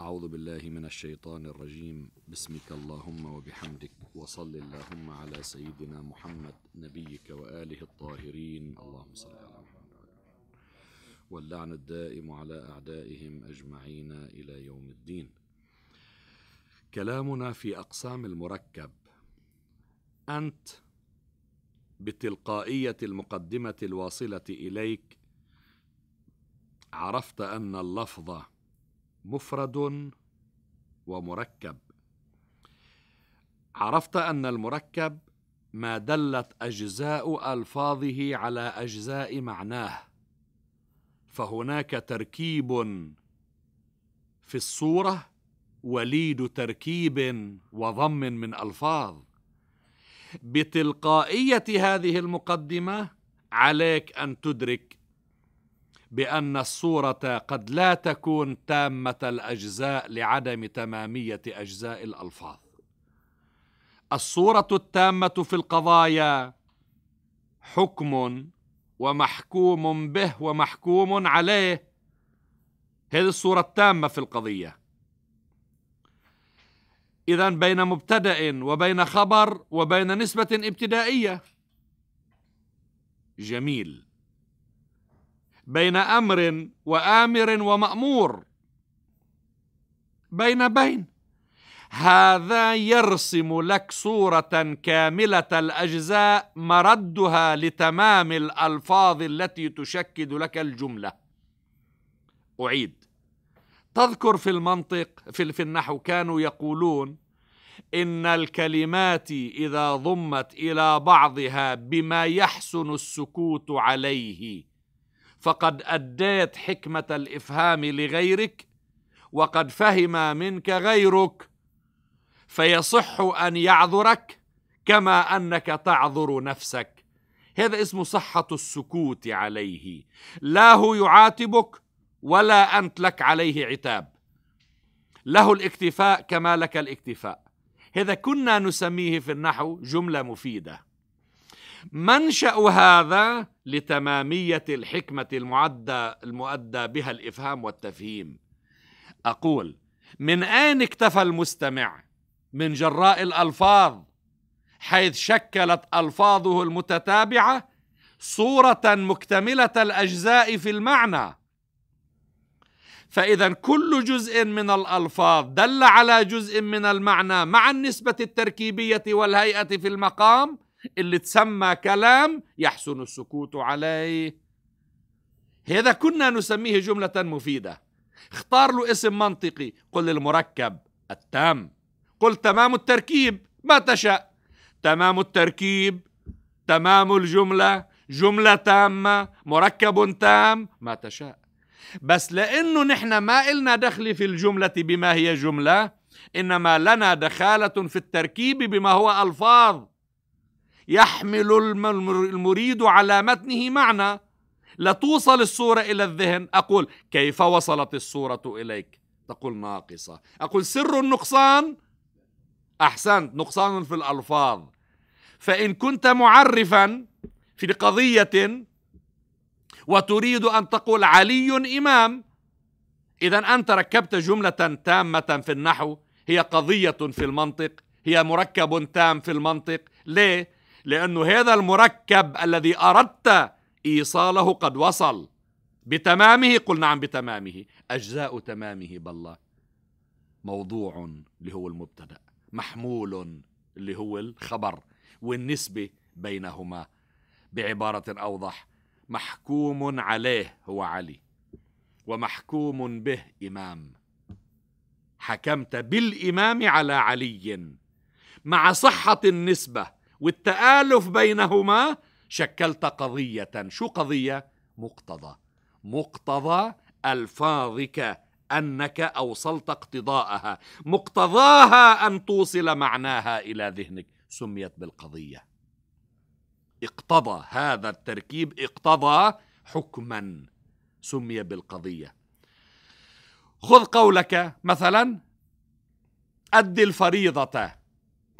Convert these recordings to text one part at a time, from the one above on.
أعوذ بالله من الشيطان الرجيم بسمك اللهم وبحمدك وصل اللهم على سيدنا محمد نبيك وآله الطاهرين اللهم صل على محمد واللعن الدائم على أعدائهم أجمعين إلى يوم الدين كلامنا في أقسام المركب أنت بتلقائية المقدمة الواصلة إليك عرفت أن اللفظ مفرد ومركب عرفت ان المركب ما دلت اجزاء الفاظه على اجزاء معناه فهناك تركيب في الصوره وليد تركيب وضم من الفاظ بتلقائيه هذه المقدمه عليك ان تدرك بان الصوره قد لا تكون تامه الاجزاء لعدم تماميه اجزاء الالفاظ الصوره التامه في القضايا حكم ومحكوم به ومحكوم عليه هذه الصوره التامه في القضيه اذا بين مبتدا وبين خبر وبين نسبه ابتدائيه جميل بين امر وامر ومامور بين بين هذا يرسم لك صوره كامله الاجزاء مردها لتمام الالفاظ التي تشكد لك الجمله اعيد تذكر في المنطق في النحو كانوا يقولون ان الكلمات اذا ضمت الى بعضها بما يحسن السكوت عليه فقد اديت حكمه الافهام لغيرك وقد فهم منك غيرك فيصح ان يعذرك كما انك تعذر نفسك هذا اسمه صحه السكوت عليه لا هو يعاتبك ولا انت لك عليه عتاب له الاكتفاء كما لك الاكتفاء هذا كنا نسميه في النحو جمله مفيده منشا هذا لتماميه الحكمه المعدى المؤدى بها الافهام والتفهيم اقول من اين اكتفى المستمع من جراء الالفاظ حيث شكلت الفاظه المتتابعه صوره مكتمله الاجزاء في المعنى فاذا كل جزء من الالفاظ دل على جزء من المعنى مع النسبه التركيبيه والهيئه في المقام اللي تسمى كلام يحسن السكوت عليه هذا كنا نسميه جملة مفيدة اختار له اسم منطقي قل المركب التام قل تمام التركيب ما تشاء تمام التركيب تمام الجملة جملة تامة مركب تام ما تشاء بس لأنه نحن ما إلنا دخل في الجملة بما هي جملة إنما لنا دخالة في التركيب بما هو ألفاظ يحمل المريد على متنه معنى لتوصل الصورة إلى الذهن أقول كيف وصلت الصورة إليك تقول ناقصة أقول سر النقصان أحسنت نقصان في الألفاظ فإن كنت معرفا في قضية وتريد أن تقول علي إمام إذا أنت ركبت جملة تامة في النحو هي قضية في المنطق هي مركب تام في المنطق ليه؟ لانه هذا المركب الذي اردت ايصاله قد وصل بتمامه قل نعم بتمامه اجزاء تمامه بالله موضوع اللي هو المبتدا محمول اللي هو الخبر والنسبه بينهما بعباره اوضح محكوم عليه هو علي ومحكوم به امام حكمت بالامام على علي مع صحه النسبه والتآلف بينهما شكلت قضية شو قضية؟ مقتضى مقتضى ألفاظك أنك أوصلت اقتضاءها مقتضاها أن توصل معناها إلى ذهنك سميت بالقضية اقتضى هذا التركيب اقتضى حكما سمي بالقضية خذ قولك مثلا أد الفريضة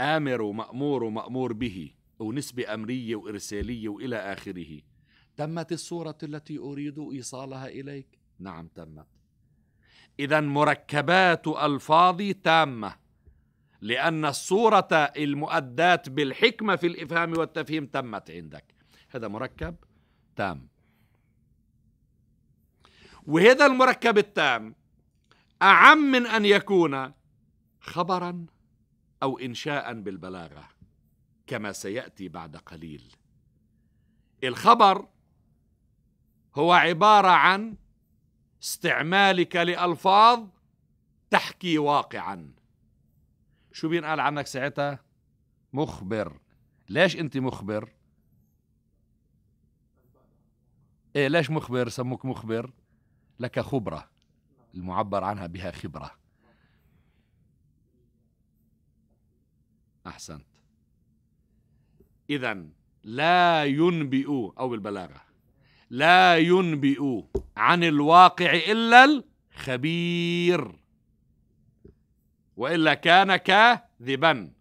آمر ومأمور ومأمور به ونسبة أمرية وإرسالية وإلى آخره تمت الصورة التي أريد إيصالها إليك؟ نعم تمت إذا مركبات ألفاظي تامة لأن الصورة المؤداة بالحكمة في الإفهام والتفهيم تمت عندك هذا مركب تام وهذا المركب التام أعم من أن يكون خبرا او انشاء بالبلاغه كما سياتي بعد قليل الخبر هو عباره عن استعمالك لالفاظ تحكي واقعا شو بينقال عنك ساعتها مخبر ليش انت مخبر ايه ليش مخبر سموك مخبر لك خبره المعبر عنها بها خبره أحسنت إذا لا ينبئ أو البلاغة لا ينبئ عن الواقع إلا الخبير وإلا كان كاذبا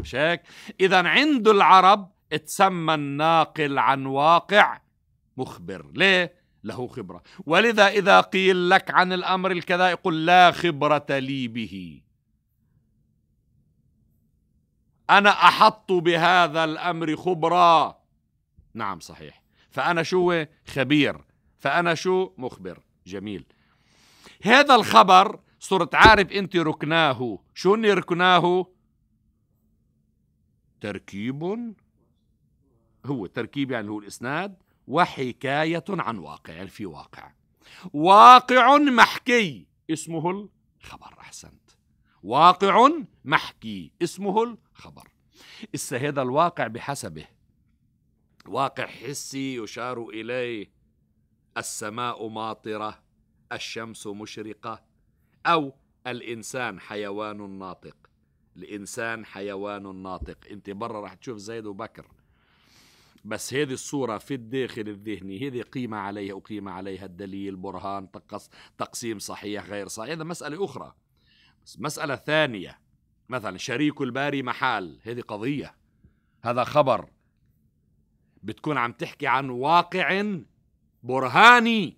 مش هيك؟ إذا عند العرب تسمى الناقل عن واقع مخبر ليه؟ له خبرة ولذا إذا قيل لك عن الأمر الكذا يقول لا خبرة لي به أنا أحط بهذا الأمر خبرا نعم صحيح فأنا شو خبير فأنا شو مخبر جميل هذا الخبر صرت عارف أنت ركناه شو ركناه تركيب هو تركيب يعني هو الإسناد وحكاية عن واقع يعني في واقع واقع محكي اسمه الخبر أحسنت واقع محكي اسمه خبر إسا هذا الواقع بحسبه واقع حسي يشار إليه السماء ماطرة الشمس مشرقة أو الإنسان حيوان ناطق الإنسان حيوان ناطق أنت برا راح تشوف زيد وبكر بس هذه الصورة في الداخل الذهني هذه قيمة عليها وقيمة عليها الدليل برهان تقص تقسيم صحيح غير صحيح هذا مسألة أخرى مسألة ثانية مثلا شريك الباري محال هذه قضية هذا خبر بتكون عم تحكي عن واقع برهاني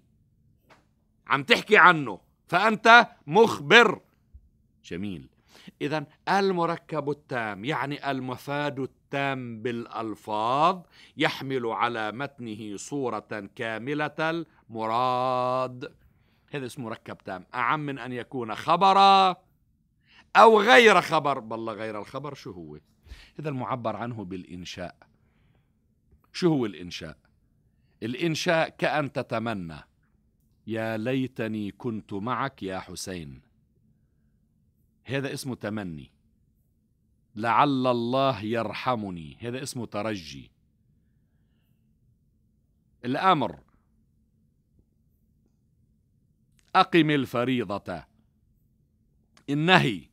عم تحكي عنه فأنت مخبر جميل إذا المركب التام يعني المفاد التام بالألفاظ يحمل على متنه صورة كاملة المراد هذا اسمه مركب تام أعم من أن يكون خبرًا أو غير خبر بالله غير الخبر شو هو هذا المعبر عنه بالإنشاء شو هو الإنشاء الإنشاء كأن تتمنى يا ليتني كنت معك يا حسين هذا اسمه تمني لعل الله يرحمني هذا اسمه ترجي الأمر أقم الفريضة النهي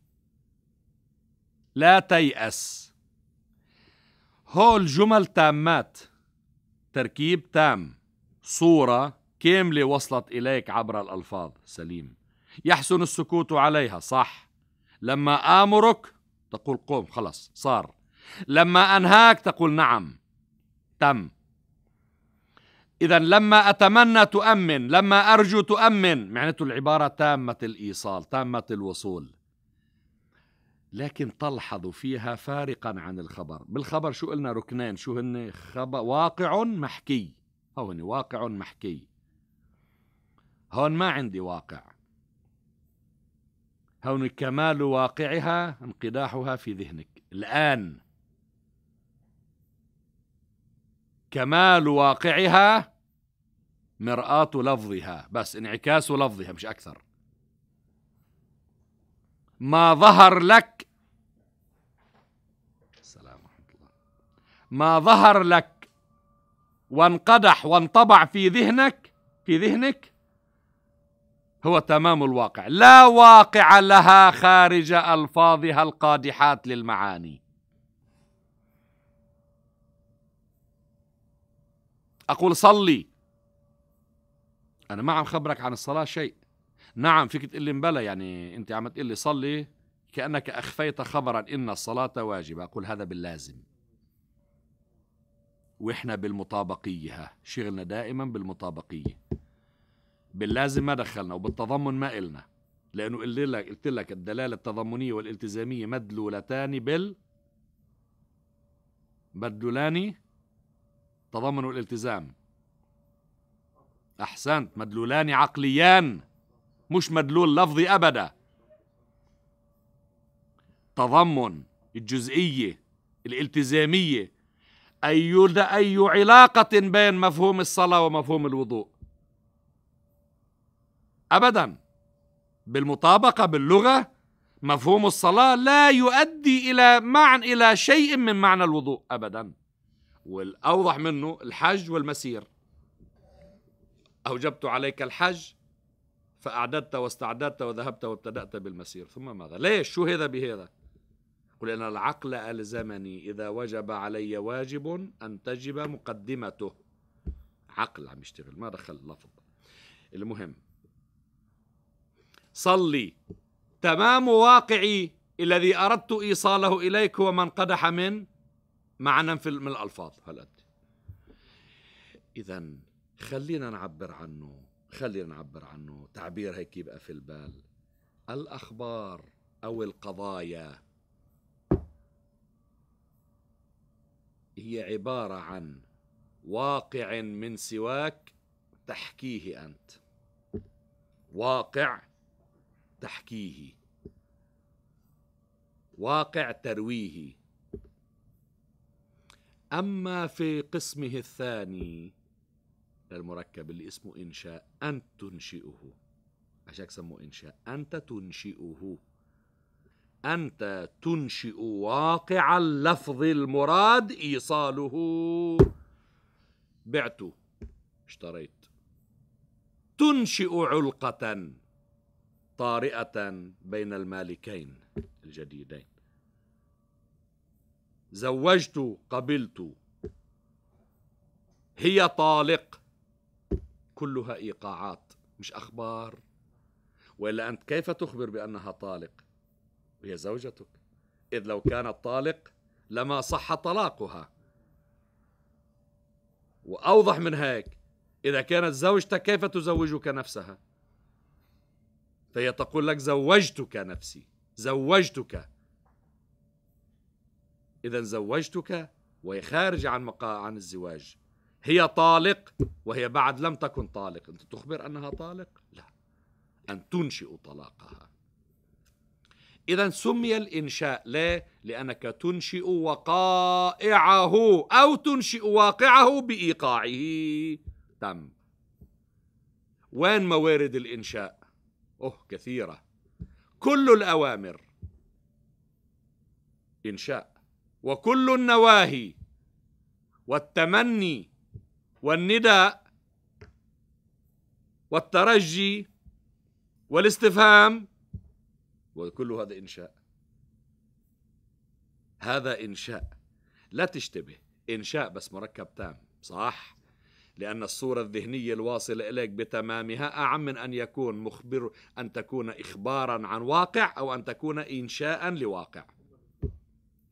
لا تيأس هول جمل تامات تركيب تام صورة كاملة وصلت إليك عبر الألفاظ سليم يحسن السكوت عليها صح لما آمرك تقول قوم خلص صار لما أنهاك تقول نعم تم إذا لما أتمنى تؤمن لما أرجو تؤمن معناته العبارة تامة الإيصال تامة الوصول لكن تلحظ فيها فارقا عن الخبر بالخبر شو قلنا ركنين شو هن خبر واقع محكي هون واقع محكي هون ما عندي واقع هون كمال واقعها انقداحها في ذهنك الآن كمال واقعها مرآة لفظها بس انعكاس لفظها مش أكثر ما ظهر لك السلام الله ما ظهر لك وانقدح وانطبع في ذهنك في ذهنك هو تمام الواقع لا واقع لها خارج ألفاظها القادحات للمعاني أقول صلي أنا ما عم خبرك عن الصلاة شيء نعم فيك تقلي مبلا يعني انت عم تقلي صلي كانك اخفيت خبرا ان الصلاه واجبه اقول هذا باللازم واحنا بالمطابقيه ها شغلنا دائما بالمطابقيه باللازم ما دخلنا وبالتضمن ما إلنا لانه قلت لك قلت لك الدلاله التضمنيه والالتزاميه مدلولتان بال مدلولان تضمن والالتزام احسنت مدلولان عقليان مش مدلول لفظي أبدا تضمن الجزئية الالتزامية أي أي علاقة بين مفهوم الصلاة ومفهوم الوضوء أبدا بالمطابقة باللغة مفهوم الصلاة لا يؤدي إلى معنى إلى شيء من معنى الوضوء أبدا والأوضح منه الحج والمسير أوجبت عليك الحج فأعددت واستعددت وذهبت وابتدأت بالمسير ثم ماذا ليش شو هذا بهذا قل إن العقل ألزمني إذا وجب علي واجب أن تجب مقدمته عقل عم يشتغل ما دخل اللفظ المهم صلي تمام واقعي الذي أردت إيصاله إليك هو من قدح من معنى في من الألفاظ هلأ إذا خلينا نعبر عنه خلينا نعبر عنه تعبير هيك يبقى في البال الأخبار أو القضايا هي عبارة عن واقع من سواك تحكيه أنت واقع تحكيه واقع ترويه أما في قسمه الثاني للمركب اللي اسمه إنشاء أنت تنشئه عشان سموه إنشاء أنت تنشئه أنت تنشئ واقع اللفظ المراد إيصاله بعت اشتريت تنشئ علقة طارئة بين المالكين الجديدين زوجت قبلت هي طالق كلها ايقاعات مش اخبار والا انت كيف تخبر بانها طالق وهي زوجتك اذ لو كانت طالق لما صح طلاقها واوضح من هيك اذا كانت زوجتك كيف تزوجك نفسها فهي تقول لك زوجتك نفسي زوجتك اذا زوجتك وهي خارجه عن مقا عن الزواج هي طالق وهي بعد لم تكن طالق أنت تخبر أنها طالق؟ لا أن تنشئ طلاقها إذا سمي الإنشاء ليه؟ لأنك تنشئ وقائعه أو تنشئ واقعه بإيقاعه تم وين موارد الإنشاء؟ أوه كثيرة كل الأوامر إنشاء وكل النواهي والتمني والنداء والترجي والاستفهام وكل هذا إنشاء هذا إنشاء لا تشتبه إنشاء بس مركب تام صح؟ لأن الصورة الذهنية الواصلة إليك بتمامها أعم من أن يكون مخبر أن تكون إخبارا عن واقع أو أن تكون إنشاء لواقع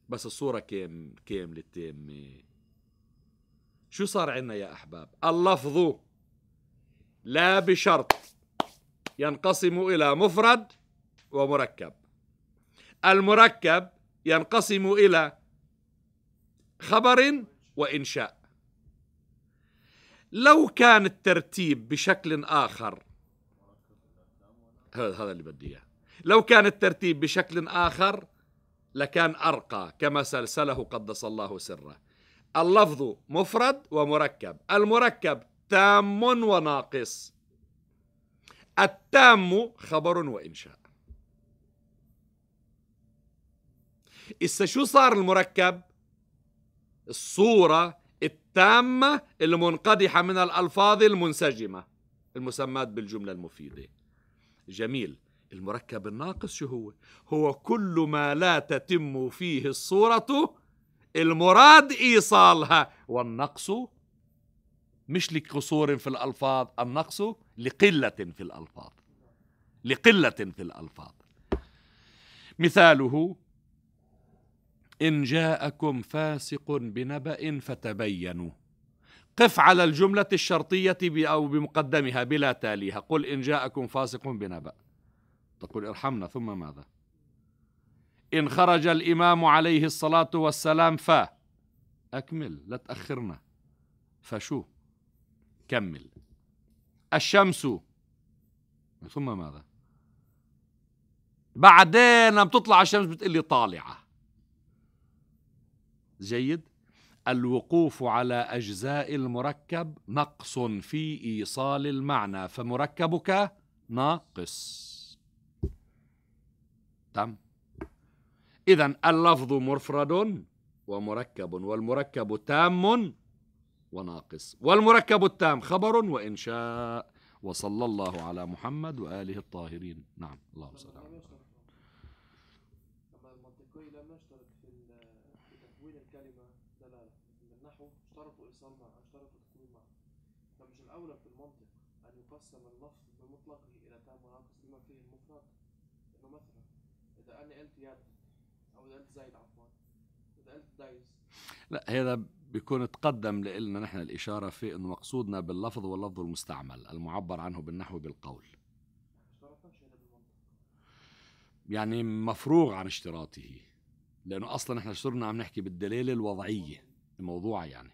بس الصورة كام كاملة تامة شو صار عندنا يا أحباب اللفظ لا بشرط ينقسم إلى مفرد ومركب المركب ينقسم إلى خبر وإنشاء لو كان الترتيب بشكل آخر هذا اللي بدي إياه لو كان الترتيب بشكل آخر لكان أرقى كما سلسله قدس الله سره اللفظ مفرد ومركب المركب تام وناقص التام خبر وإنشاء إسا شو صار المركب الصورة التامة المنقدحة من الألفاظ المنسجمة المسمات بالجملة المفيدة جميل المركب الناقص شو هو هو كل ما لا تتم فيه الصورة المراد إيصالها والنقص مش لقصور في الألفاظ النقص لقلة في الألفاظ لقلة في الألفاظ مثاله إن جاءكم فاسق بنبأ فتبينوا قف على الجملة الشرطية أو بمقدمها بلا تاليها قل إن جاءكم فاسق بنبأ تقول ارحمنا ثم ماذا إن خرج الإمام عليه الصلاة والسلام ف أكمل لا تأخرنا فشو كمل الشمس ثم ماذا بعدين لما تطلع الشمس بتقلي طالعة جيد الوقوف على أجزاء المركب نقص في إيصال المعنى فمركبك ناقص تم إذا اللفظ مفرد ومركب والمركب تام وناقص والمركب التام خبر وإنشاء وصلى الله على محمد وآله الطاهرين نعم اللهم صل على محمد الأولى في المنطق أن يقسم اللفظ بمطلقه إلى تام وناقص بما فيه المفرد إنه مثلا إذا أنا قلت يد او نقلت زايد عفوا نقلت دايز لا هذا بيكون تقدم لنا نحن الإشارة في أنه مقصودنا باللفظ واللفظ المستعمل المعبر عنه بالنحو بالقول يعني مفروغ عن اشتراطه لأنه أصلا نحن صرنا عم نحكي بالدلالة الوضعية الموضوعة يعني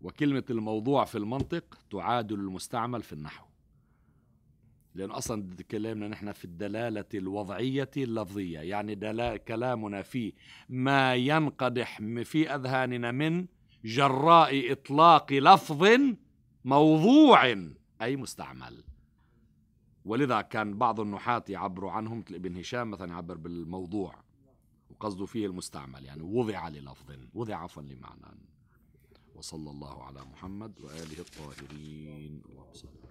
وكلمة الموضوع في المنطق تعادل المستعمل في النحو لأن أصلا كلامنا نحن في الدلالة الوضعية اللفظية يعني كلامنا في ما ينقدح في أذهاننا من جراء إطلاق لفظ موضوع أي مستعمل ولذا كان بعض النحاة يعبروا عنهم ابن هشام مثلا يعبر بالموضوع وقصده فيه المستعمل يعني وضع للفظ وضع عفوا لمعنى وصلى الله على محمد وآله الطاهرين اللهم صل